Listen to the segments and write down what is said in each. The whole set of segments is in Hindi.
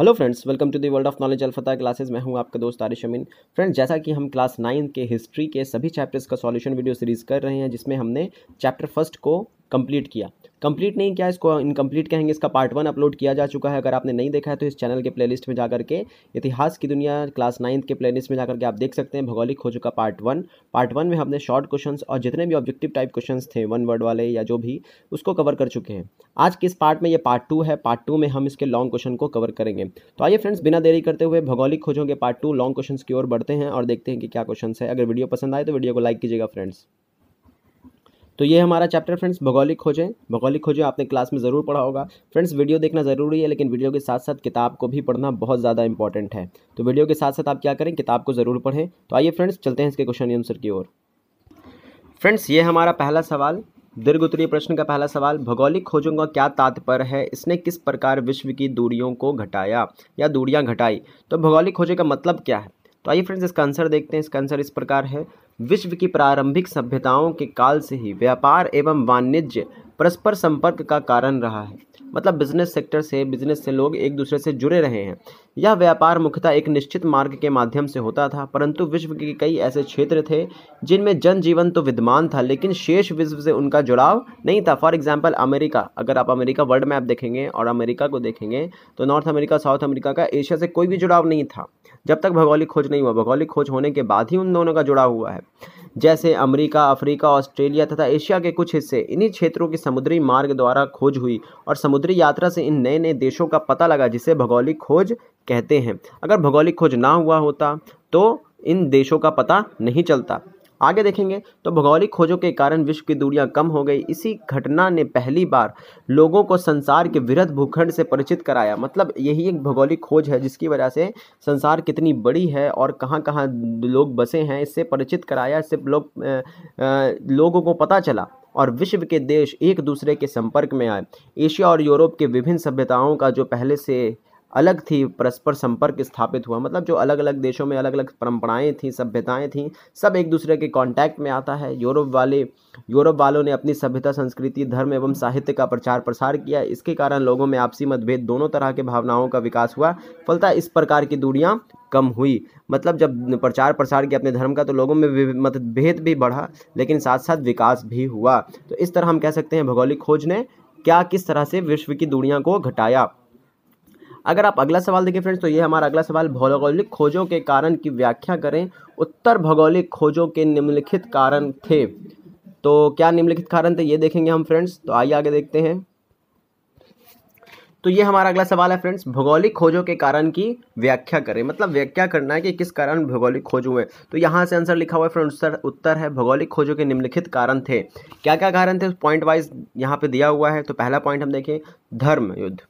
hello friends welcome to the world of knowledge अलफता क्लासेस मैं हूं आपका दोस्त आरिश अमीन फ्रेंड्स जैसा कि हम क्लास नाइन के हिस्ट्री के सभी चैप्टर्स का सॉल्यूशन वीडियो सीरीज़ कर रहे हैं जिसमें हमने चैप्टर फर्स्ट को कंप्लीट किया कंप्लीट नहीं किया इसको इनकम्प्लीट कहेंगे इसका पार्ट वन अपलोड किया जा चुका है अगर आपने नहीं देखा है तो इस चैनल के प्लेलिस्ट में जाकर के इतिहास की दुनिया क्लास नाइन्थ के प्लेलिस्ट में जाकर के आप देख सकते हैं भौगोलिक हो चुका पार्ट वन पार्ट वन में हमने शॉर्ट क्वेश्चन और जितने भी ऑब्जेक्टिव टाइप क्वेश्चन थे वन वर्ड वाले या जो भी उसको कवर कर चुके हैं आज किस पार्ट में ये पार्ट टू है पार्ट टू में हम इसके लॉन्ग क्वेश्चन को कवर करेंगे तो आइए फ्रेंड्स बिना देरी करते हुए भौगोलिक खोजों के पार्ट टू लॉन्ग क्वेश्चन की ओर बढ़ते हैं और देखते हैं कि क्या क्वेश्चन है अगर वीडियो पसंद आए तो वीडियो को लाइक कीजिएगा फ्रेंड्स तो ये हमारा चैप्टर फ्रेंड्स भौगोलिक खोजें भौगोलिक खोजें आपने क्लास में ज़रूर पढ़ा होगा फ्रेंड्स वीडियो देखना ज़रूरी है लेकिन वीडियो के साथ साथ किताब को भी पढ़ना बहुत ज़्यादा इंपॉर्टेंट है तो वीडियो के साथ साथ आप क्या करें किताब को ज़रूर पढ़ें तो आइए फ्रेंड्स चलते हैं इसके क्वेश्चन आंसर की ओर फ्रेंड्स ये हमारा पहला सवाल दीर्घ उत्तरीय प्रश्न का पहला सवाल भौगोलिक खोजों का क्या तात्पर्य है इसने किस प्रकार विश्व की दूरियों को घटाया या दूरियां घटाई तो भौगोलिक खोजों का मतलब क्या है तो आइए फ्रेंड्स इसका आंसर देखते हैं इसका आंसर इस प्रकार है विश्व की प्रारंभिक सभ्यताओं के काल से ही व्यापार एवं वाणिज्य परस्पर संपर्क का कारण रहा है मतलब बिजनेस सेक्टर से बिजनेस से लोग एक दूसरे से जुड़े रहे हैं यह व्यापार मुख्यतः एक निश्चित मार्ग के माध्यम से होता था परंतु विश्व के कई ऐसे क्षेत्र थे जिनमें जनजीवन तो विद्यमान था लेकिन शेष विश्व से उनका जुड़ाव नहीं था फॉर एग्जाम्पल अमेरिका अगर आप अमेरिका वर्ल्ड मैप देखेंगे और अमेरिका को देखेंगे तो नॉर्थ अमेरिका साउथ अमेरिका का एशिया से कोई भी जुड़ाव नहीं था जब तक भौगोलिक खोज नहीं हुआ भौगोलिक खोज होने के बाद ही उन दोनों का जुड़ाव हुआ है जैसे अमेरिका अफ्रीका ऑस्ट्रेलिया तथा एशिया के कुछ हिस्से इन्हीं क्षेत्रों की समुद्री मार्ग द्वारा खोज हुई और समुद्री यात्रा से इन नए नए देशों का पता लगा जिसे भौगोलिक खोज कहते हैं अगर भौगोलिक खोज ना हुआ होता तो इन देशों का पता नहीं चलता आगे देखेंगे तो भौगोलिक खोजों के कारण विश्व की दूरियां कम हो गई इसी घटना ने पहली बार लोगों को संसार के विरध भूखंड से परिचित कराया मतलब यही एक भौगोलिक खोज है जिसकी वजह से संसार कितनी बड़ी है और कहाँ कहाँ लोग बसे हैं इससे परिचित कराया इससे लोग लोगों को पता चला और विश्व के देश एक दूसरे के संपर्क में आए एशिया और यूरोप के विभिन्न सभ्यताओं का जो पहले से अलग थी परस्पर संपर्क स्थापित हुआ मतलब जो अलग अलग देशों में अलग अलग परंपराएं थीं सभ्यताएं थीं सब एक दूसरे के कांटेक्ट में आता है यूरोप वाले यूरोप वालों ने अपनी सभ्यता संस्कृति धर्म एवं साहित्य का प्रचार प्रसार किया इसके कारण लोगों में आपसी मतभेद दोनों तरह के भावनाओं का विकास हुआ फलता इस प्रकार की दूरियाँ कम हुई मतलब जब प्रचार प्रसार किया अपने धर्म का तो लोगों में मतभेद भी बढ़ा लेकिन साथ साथ विकास भी हुआ तो इस तरह हम कह सकते हैं भौगोलिक खोज ने क्या किस तरह से विश्व की दूरियाँ को घटाया अगर आप अगला सवाल देखिए फ्रेंड्स तो ये हमारा अगला सवाल भौगोलिक खोजों के कारण की व्याख्या करें उत्तर भौगोलिक खोजों के निम्नलिखित कारण थे तो क्या निम्नलिखित कारण थे ये देखेंगे हम फ्रेंड्स तो आइए आगे देखते हैं तो ये हमारा अगला सवाल है फ्रेंड्स भौगोलिक खोजों के कारण की व्याख्या करें मतलब व्याख्या करना है कि किस कारण भौगोलिक खोज हुए तो यहाँ से आंसर लिखा हुआ है फ्रेंड्स उत्तर उत्तर है भौगोलिक खोजों के निम्नलिखित कारण थे क्या क्या कारण थे पॉइंट वाइज यहाँ पे दिया हुआ है तो पहला पॉइंट हम देखें धर्म युद्ध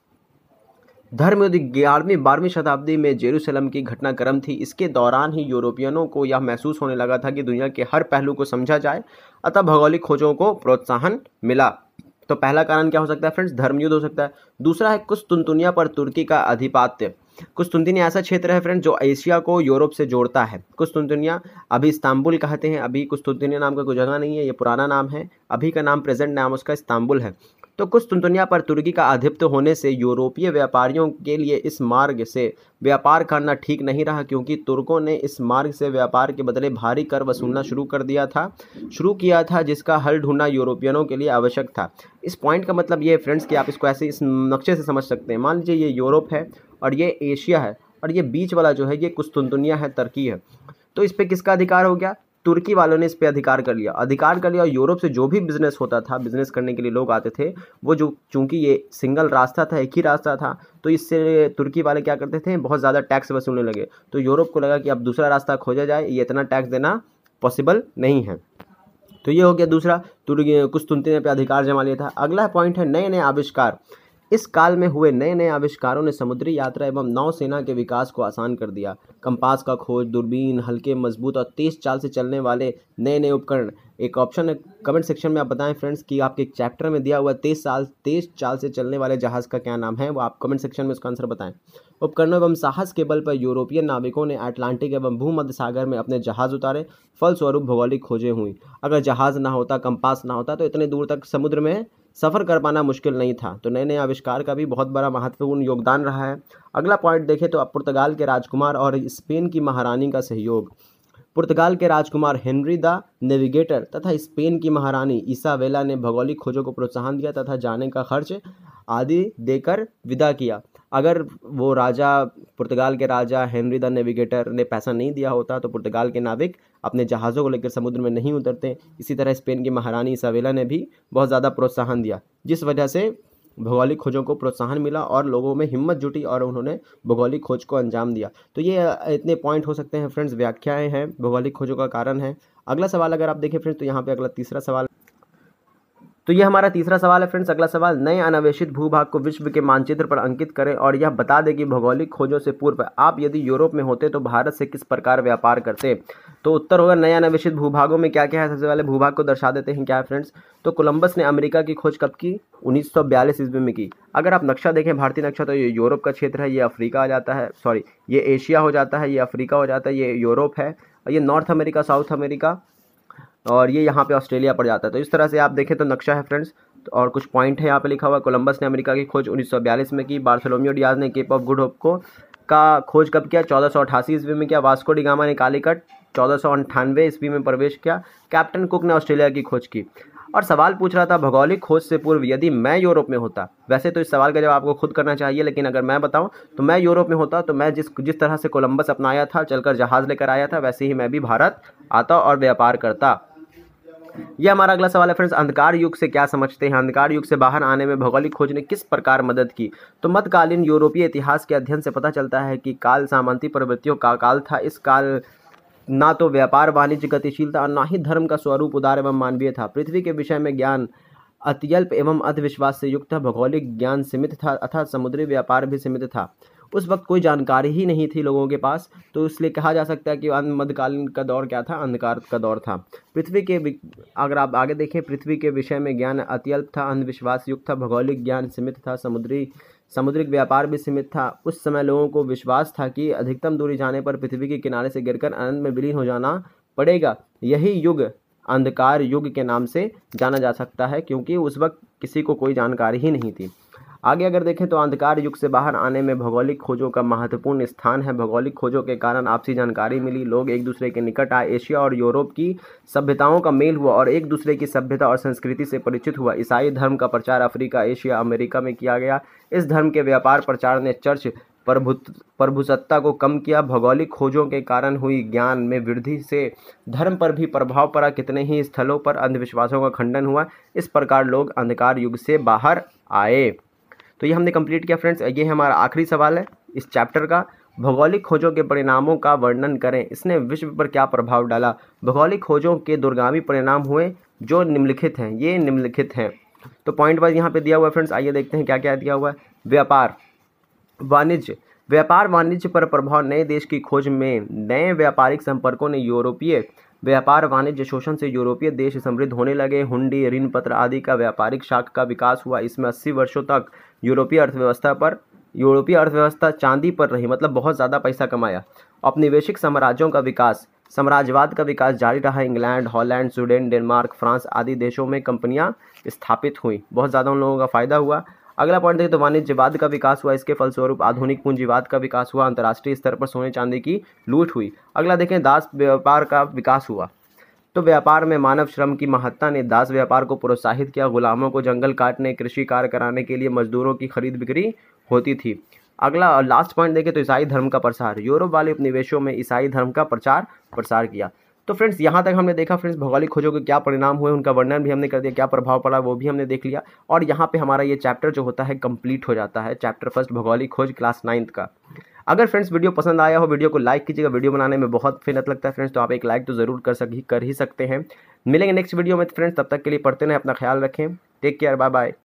धर्म युद्ध ग्यारहवीं बारहवीं शताब्दी में जेरूसलम की घटनाक्रम थी इसके दौरान ही यूरोपियनों को यह महसूस होने लगा था कि दुनिया के हर पहलू को समझा जाए अतः भौगोलिक खोजों को प्रोत्साहन मिला तो पहला कारण क्या हो सकता है फ्रेंड्स धर्मयुद्ध हो सकता है दूसरा है कुछ तुनतुनिया पर तुर्की का अधिपात्य कुछ तुनतुनिया ऐसा क्षेत्र है फ्रेंड जो एशिया को यूरोप से जोड़ता है कुछ तुनतुनिया अभी इस्तांबुल कहते हैं अभी कुछ तुनतुनिया नाम का कोई जगह नहीं है ये पुराना नाम है अभी का नाम प्रेजेंट नाम उसका इस्तांबुल है तो कुछ तुनतुनिया पर तुर्की का अधिप्त होने से यूरोपीय व्यापारियों के लिए इस मार्ग से व्यापार करना ठीक नहीं रहा क्योंकि तुर्कों ने इस मार्ग से व्यापार के बदले भारी कर वसूलना शुरू कर दिया था शुरू किया था जिसका हल ढूंढना यूरोपियनों के लिए आवश्यक था इस पॉइंट का मतलब ये फ्रेंड्स कि आप इसको ऐसे इस नक्शे से समझ सकते हैं मान लीजिए ये यूरोप है और ये एशिया है और ये बीच वाला जो है ये कुस्तुनतुनिया है तुर्की है तो इस पर किसका अधिकार हो गया तुर्की वालों ने इस पर अधिकार कर लिया अधिकार कर लिया और यूरोप से जो भी बिजनेस होता था बिजनेस करने के लिए लोग आते थे वो जो चूंकि ये सिंगल रास्ता था एक ही रास्ता था तो इससे तुर्की वाले क्या करते थे बहुत ज़्यादा टैक्स वसूलने लगे तो यूरोप को लगा कि अब दूसरा रास्ता खोजा जाए ये इतना टैक्स देना पॉसिबल नहीं है तो ये हो गया दूसरा तुर्की कुछ तुनते ने अधिकार जमा लिया था अगला पॉइंट है नए नए आविष्कार इस काल में हुए नए नए आविष्कारों ने समुद्री यात्रा एवं नौसेना के विकास को आसान कर दिया कंपास का खोज दूरबीन हल्के मजबूत और तेज चाल से चलने वाले नए नए उपकरण एक ऑप्शन है कमेंट सेक्शन में आप बताएं फ्रेंड्स कि आपके चैप्टर में दिया हुआ तेज साल तेज चाल से चलने वाले जहाज़ का क्या नाम है वो आप कमेंट सेक्शन में उसका आंसर बताएं उपकरणों एवं साहस के बल पर यूरोपियन नाविकों ने अटलांटिक एवं भूमध्य सागर में अपने जहाज़ उतारे फलस्वरूप भौगोलिक खोजें हुई अगर जहाज़ ना होता कंपास ना होता तो इतने दूर तक समुद्र में सफ़र कर पाना मुश्किल नहीं था तो नए नए आविष्कार का भी बहुत बड़ा महत्वपूर्ण योगदान रहा है अगला पॉइंट देखें तो अब पुर्तगाल के राजकुमार और स्पेन की महारानी का सहयोग पुर्तगाल के राजकुमार हेनरी द नेविगेटर तथा स्पेन की महारानी ईसावेला ने भौगोलिक खोजों को प्रोत्साहन दिया तथा जाने का खर्च आदि देकर विदा किया अगर वो राजा पुर्तगाल के राजा हेनरी द नेविगेटर ने पैसा नहीं दिया होता तो पुर्तगाल के नाविक अपने जहाज़ों को लेकर समुद्र में नहीं उतरते इसी तरह स्पेन की महारानी सवेला ने भी बहुत ज़्यादा प्रोत्साहन दिया जिस वजह से भौगोलिक खोजों को प्रोत्साहन मिला और लोगों में हिम्मत जुटी और उन्होंने भौगोलिक खोज को अंजाम दिया तो ये इतने पॉइंट हो सकते हैं फ्रेंड्स व्याख्याएं हैं भौगोलिक खोजों का कारण है अगला सवाल अगर आप देखें फ्रेंड्स तो यहाँ पे अगला तीसरा सवाल तो ये हमारा तीसरा सवाल है फ्रेंड्स अगला सवाल नए अनावेशित भूभाग को विश्व के मानचित्र पर अंकित करें और यह बता दें कि भौगोलिक खोजों से पूर्व आप यदि यूरोप में होते तो भारत से किस प्रकार व्यापार करते तो उत्तर होगा नए अनावेशित भूभागों में क्या क्या है सबसे पहले भूभाग को दर्शा देते हैं क्या है फ्रेंड्स तो कोलंबस ने अमेरिका की खोज कब की उन्नीस सौ ईस्वी में की अगर आप नक्शा देखें भारतीय नक्शा तो ये यूरोप का क्षेत्र है ये अफ्रीका आ जाता है सॉरी ये एशिया हो जाता है ये अफ्रीका हो जाता है ये यूरोप है ये नॉर्थ अमेरिका साउथ अमेरिका और ये यहाँ पे ऑस्ट्रेलिया पड़ जाता है तो इस तरह से आप देखें तो नक्शा है फ्रेंड्स तो और कुछ पॉइंट है यहाँ पे लिखा हुआ कोलंबस ने अमेरिका की खोज 1942 में की बार्सोलोमियो डियाज ने केप ऑफ गुड होप को का खोज कब किया चौदह सौ अठासी ईस्वी में किया वास्को डिगामा ने कालीकट चौदह सौ अंठानवे ईस्वी में प्रवेश किया कैप्टन कुक ने ऑस्ट्रेलिया की खोज की और सवाल पूछ रहा था भौगोलिक खोज से पूर्व यदि मैं यूरोप में होता वैसे तो इस सवाल का जवाब आपको खुद करना चाहिए लेकिन अगर मैं बताऊं तो मैं यूरोप में होता तो मैं जिस जिस तरह से कोलंबस अपनाया था चलकर जहाज़ लेकर आया था वैसे ही मैं भी भारत आता और व्यापार करता यह हमारा अगला सवाल है फ्रेंड्स अंधकार युग से क्या समझते हैं अंधकार युग से बाहर आने में भौगोलिक खोज ने किस प्रकार मदद की तो मध्यकालीन यूरोपीय इतिहास के अध्ययन से पता चलता है कि काल सामंती प्रवृत्तियों का काल था इस काल ना तो व्यापार वाणिज्य गतिशीलता और ना ही धर्म का स्वरूप उदार एवं मानवीय था पृथ्वी के विषय में ज्ञान अत्यल्प एवं अंधविश्वास से युक्त था भौगोलिक ज्ञान सीमित था अथा समुद्री व्यापार भी सीमित था उस वक्त कोई जानकारी ही नहीं थी लोगों के पास तो इसलिए कहा जा सकता है कि मध्यकालीन का दौर क्या था अंधकार का दौर था पृथ्वी के अगर आप आगे देखें पृथ्वी के विषय में ज्ञान अत्यल्प था अंधविश्वास युक्त था भौगोलिक ज्ञान सीमित था समुद्री समुद्रिक व्यापार भी सीमित था उस समय लोगों को विश्वास था कि अधिकतम दूरी जाने पर पृथ्वी के किनारे से गिरकर अनंत में विलीन हो जाना पड़ेगा यही युग अंधकार युग के नाम से जाना जा सकता है क्योंकि उस वक्त किसी को कोई जानकारी ही नहीं थी आगे अगर देखें तो अंधकार युग से बाहर आने में भौगोलिक खोजों का महत्वपूर्ण स्थान है भौगोलिक खोजों के कारण आपसी जानकारी मिली लोग एक दूसरे के निकट आए एशिया और यूरोप की सभ्यताओं का मेल हुआ और एक दूसरे की सभ्यता और संस्कृति से परिचित हुआ ईसाई धर्म का प्रचार अफ्रीका एशिया अमेरिका में किया गया इस धर्म के व्यापार प्रचार ने चर्च प्रभु प्रभुसत्ता को कम किया भौगोलिक खोजों के कारण हुई ज्ञान में वृद्धि से धर्म पर भी प्रभाव पड़ा कितने ही स्थलों पर अंधविश्वासों का खंडन हुआ इस प्रकार लोग अंधकार युग से बाहर आए तो ये हमने कंप्लीट किया फ्रेंड्स ये हमारा आखिरी सवाल है इस चैप्टर का भौगोलिक खोजों के परिणामों का वर्णन करें इसने विश्व पर क्या प्रभाव डाला भौगोलिक खोजों के दुर्गामी परिणाम हुए जो निम्नलिखित हैं ये निम्नलिखित हैं तो पॉइंट वाइज यहाँ पे दिया हुआ है फ्रेंड्स आइए देखते हैं क्या क्या दिया हुआ है व्यापार वाणिज्य व्यापार वाणिज्य पर प्रभाव नए देश की खोज में नए व्यापारिक संपर्कों ने यूरोपीय व्यापार वाणिज्य शोषण से यूरोपीय देश समृद्ध होने लगे हुंडी ऋण पत्र आदि का व्यापारिक शाख का विकास हुआ इसमें अस्सी वर्षों तक यूरोपीय अर्थव्यवस्था पर यूरोपीय अर्थव्यवस्था चांदी पर रही मतलब बहुत ज़्यादा पैसा कमाया औपनिवेशिक साम्राज्यों का विकास साम्राज्यवाद का विकास जारी रहा England Holland Sweden Denmark France आदि देशों में कंपनियाँ स्थापित हुई बहुत ज़्यादा उन लोगों का फ़ायदा हुआ अगला पॉइंट देखिए तो वाणिज्यवाद का विकास हुआ इसके फलस्वरूप आधुनिक पूंजीवाद का विकास हुआ अंतर्राष्ट्रीय स्तर पर सोने चांदी की लूट हुई अगला देखें दास व्यापार का विकास हुआ तो व्यापार में मानव श्रम की महत्ता ने दास व्यापार को प्रोत्साहित किया गुलामों को जंगल काटने कृषि कार्य कराने के लिए मजदूरों की खरीद बिक्री होती थी अगला लास्ट पॉइंट देखें तो ईसाई धर्म का प्रसार यूरोप वाले उपनिवेशों में ईसाई धर्म का प्रचार प्रसार किया तो फ्रेंड्स यहाँ तक हमने देखा फ्रेंड्स भौगोलिक खोजों के क्या परिणाम हुए उनका वर्णन भी हमने कर दिया क्या प्रभाव पड़ा वो भी हमने देख लिया और यहाँ पे हमारा ये चैप्टर जो होता है कंप्लीट हो जाता है चैप्टर फर्स्ट भौगोलिक खोज क्लास नाइन्थ का अगर फ्रेंड्स वीडियो पसंद आया हो वीडियो को लाइक कीजिएगा वीडियो बनाने में बहुत मेहनत लगता है फ्रेंड्स तो आप एक लाइक तो ज़रूर कर सक कर ही सकते हैं मिलेंगे नेक्स्ट वीडियो में तो फ्रेंड्स तब तक के लिए पढ़ते रहें अपना ख्याल रखें टेक केयर बाय बाय